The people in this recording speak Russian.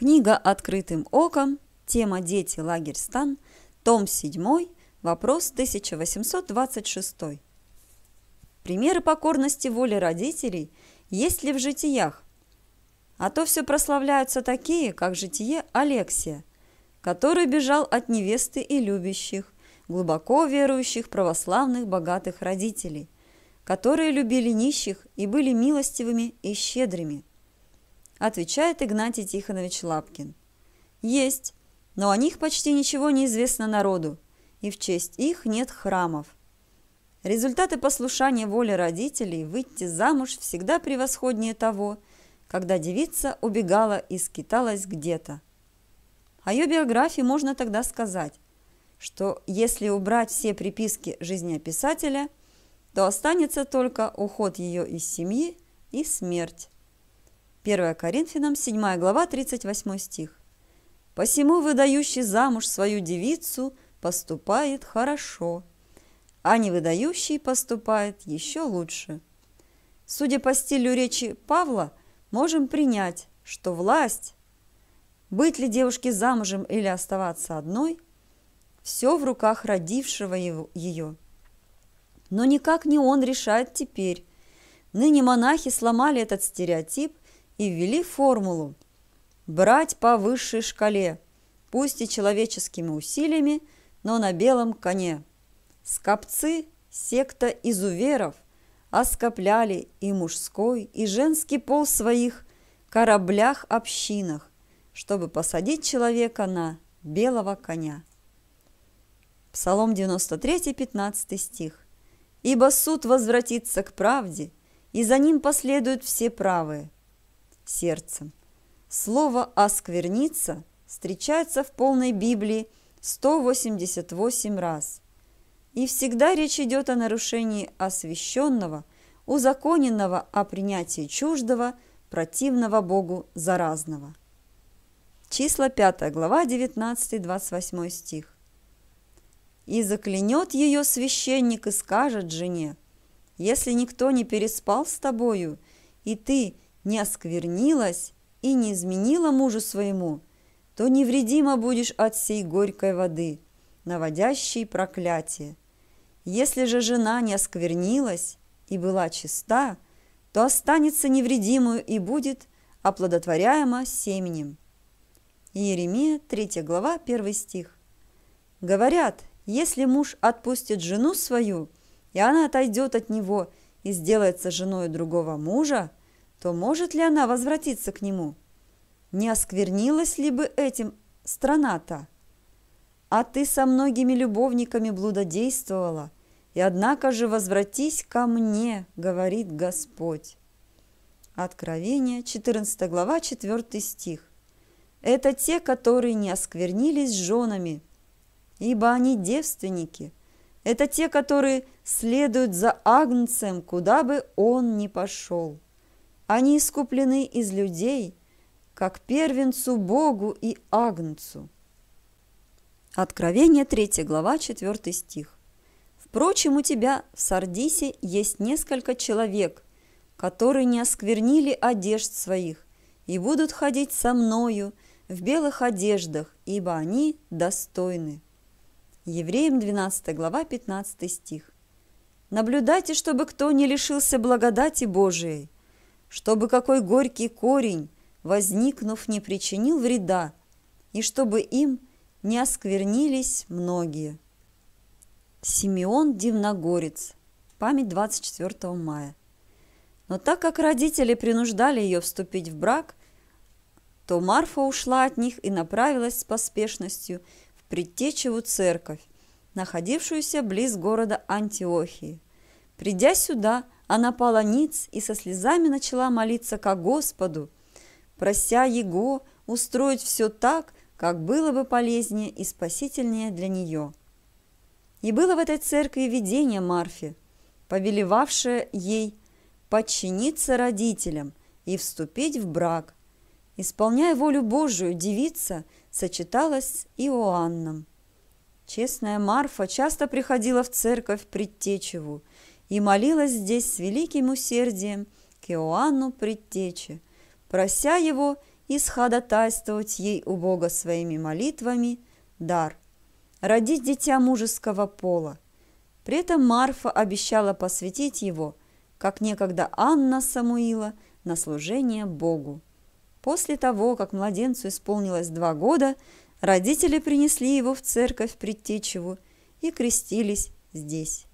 Книга «Открытым оком», тема «Дети. Лагерь. Стан», том 7, вопрос 1826. Примеры покорности воли родителей есть ли в житиях? А то все прославляются такие, как житие Алексия, который бежал от невесты и любящих, глубоко верующих православных богатых родителей, которые любили нищих и были милостивыми и щедрыми – отвечает Игнатий Тихонович Лапкин. Есть, но о них почти ничего не известно народу, и в честь их нет храмов. Результаты послушания воли родителей выйти замуж всегда превосходнее того, когда девица убегала и скиталась где-то. О ее биографии можно тогда сказать, что если убрать все приписки жизнеописателя, то останется только уход ее из семьи и смерть. 1 Коринфянам 7 глава 38 стих. «Посему выдающий замуж свою девицу поступает хорошо, а не выдающий поступает еще лучше». Судя по стилю речи Павла, можем принять, что власть, быть ли девушке замужем или оставаться одной, все в руках родившего его, ее. Но никак не он решает теперь. Ныне монахи сломали этот стереотип и ввели формулу «брать по высшей шкале, пусть и человеческими усилиями, но на белом коне». Скопцы – секта изуверов – оскопляли и мужской, и женский пол в своих кораблях-общинах, чтобы посадить человека на белого коня. Псалом 93, 15 стих. «Ибо суд возвратится к правде, и за ним последуют все правые сердцем. Слово «оскверниться» встречается в полной Библии 188 раз. И всегда речь идет о нарушении освященного, узаконенного о принятии чуждого, противного Богу заразного. Числа 5 глава 19-28 стих. «И заклянет ее священник и скажет жене, «Если никто не переспал с тобою, и ты не осквернилась и не изменила мужу своему, то невредимо будешь от сей горькой воды, наводящей проклятие. Если же жена не осквернилась и была чиста, то останется невредимую и будет оплодотворяема семенем. Иеремия, 3 глава, 1 стих. Говорят, если муж отпустит жену свою, и она отойдет от него и сделается женой другого мужа, то может ли она возвратиться к нему? Не осквернилась ли бы этим страна-то? А ты со многими любовниками блудодействовала, и однако же возвратись ко мне, говорит Господь. Откровение, 14 глава, 4 стих. Это те, которые не осквернились женами, ибо они девственники. Это те, которые следуют за Агнцем, куда бы он ни пошел. Они искуплены из людей, как первенцу Богу и Агнцу. Откровение 3 глава 4 стих. Впрочем, у тебя в Сардисе есть несколько человек, которые не осквернили одежд своих и будут ходить со мною в белых одеждах, ибо они достойны. Евреям 12 глава 15 стих. Наблюдайте, чтобы кто не лишился благодати Божией, чтобы какой горький корень, возникнув, не причинил вреда, и чтобы им не осквернились многие. Симеон Дивногорец. Память 24 мая. Но так как родители принуждали ее вступить в брак, то Марфа ушла от них и направилась с поспешностью в предтечеву церковь, находившуюся близ города Антиохии. Придя сюда, она пала ниц и со слезами начала молиться ко Господу, прося Его устроить все так, как было бы полезнее и спасительнее для нее. И было в этой церкви видение Марфи, повелевавшее ей подчиниться родителям и вступить в брак. Исполняя волю Божию, девица сочеталась с Иоанном. Честная Марфа часто приходила в церковь Предтечеву и молилась здесь с великим усердием к Иоанну Предтече, прося его исходотайствовать ей у Бога своими молитвами дар – родить дитя мужеского пола. При этом Марфа обещала посвятить его, как некогда Анна Самуила, на служение Богу. После того, как младенцу исполнилось два года, родители принесли его в церковь Предтечеву и крестились здесь.